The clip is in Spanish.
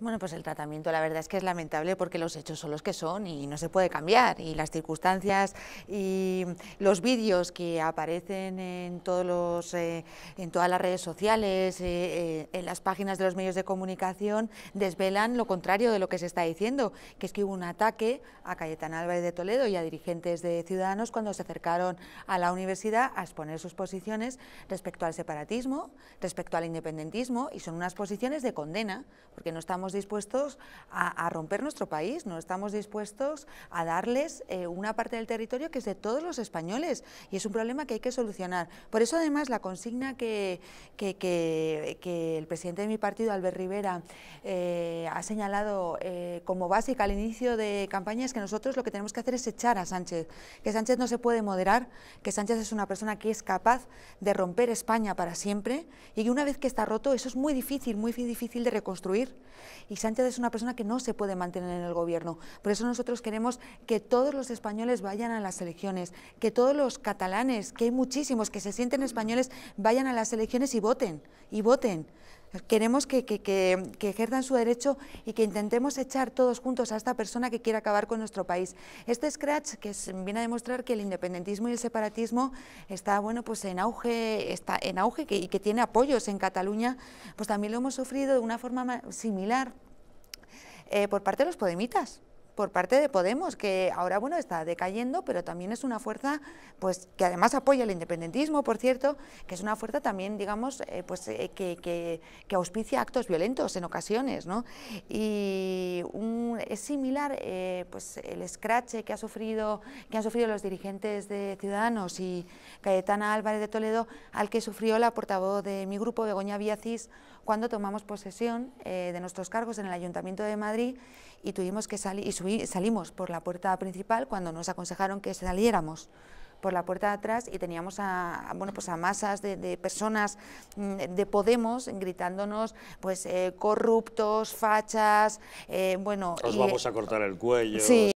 Bueno, pues el tratamiento la verdad es que es lamentable porque los hechos son los que son y no se puede cambiar y las circunstancias y los vídeos que aparecen en, todos los, eh, en todas las redes sociales, eh, eh, en las páginas de los medios de comunicación, desvelan lo contrario de lo que se está diciendo, que es que hubo un ataque a Cayetana Álvarez de Toledo y a dirigentes de Ciudadanos cuando se acercaron a la universidad a exponer sus posiciones respecto al separatismo, respecto al independentismo y son unas posiciones de condena, porque no estamos dispuestos a, romper nuestro país, no estamos dispuestos a darles eh, una parte del territorio que es de todos los españoles y es un problema que hay que solucionar. Por eso además la consigna que, el presidente de mi partido, Albert Rivera, eh, ha señalado eh, como básica al inicio de campaña es que nosotros lo que tenemos que hacer es echar a Sánchez, que Sánchez no se puede moderar, que Sánchez es una persona que es capaz de romper España para siempre y que una vez que está roto eso es muy difícil, muy difícil de reconstruir y Sánchez es una persona que no se puede mantener en el gobierno. Por eso nosotros queremos que todos los españoles vayan a las elecciones, que todos los catalanes, que hay muchísimos que se sienten españoles, vayan a las elecciones y voten, y voten. Queremos que, que, ejerzan su derecho y que intentemos echar todos juntos a esta persona que quiere acabar con nuestro país. Este scratch que viene a demostrar que el independentismo y el separatismo está bueno pues en auge, está en auge y que tiene apoyos en Cataluña, pues también lo hemos sufrido de una forma similar eh, por parte de los podemitas por parte de Podemos, que ahora bueno está decayendo, pero también es una fuerza pues que además apoya el independentismo, por cierto, que es una fuerza también, digamos, eh, pues eh, que, auspicia actos violentos en ocasiones, ¿no? Y es similar eh, pues el escrache que ha sufrido que han sufrido los dirigentes de Ciudadanos y Cayetana Álvarez de Toledo al que sufrió la portavoz de mi grupo Begoña Villacís cuando tomamos posesión de nuestros cargos en el Ayuntamiento de Madrid y tuvimos que salir y salimos por la puerta principal cuando nos aconsejaron que saliéramos por la puerta de atrás y teníamos a, bueno, pues a masas de, personas mm, de Podemos gritándonos pues eh, corruptos, fachas, eh, bueno... Os vamos a cortar el cuello.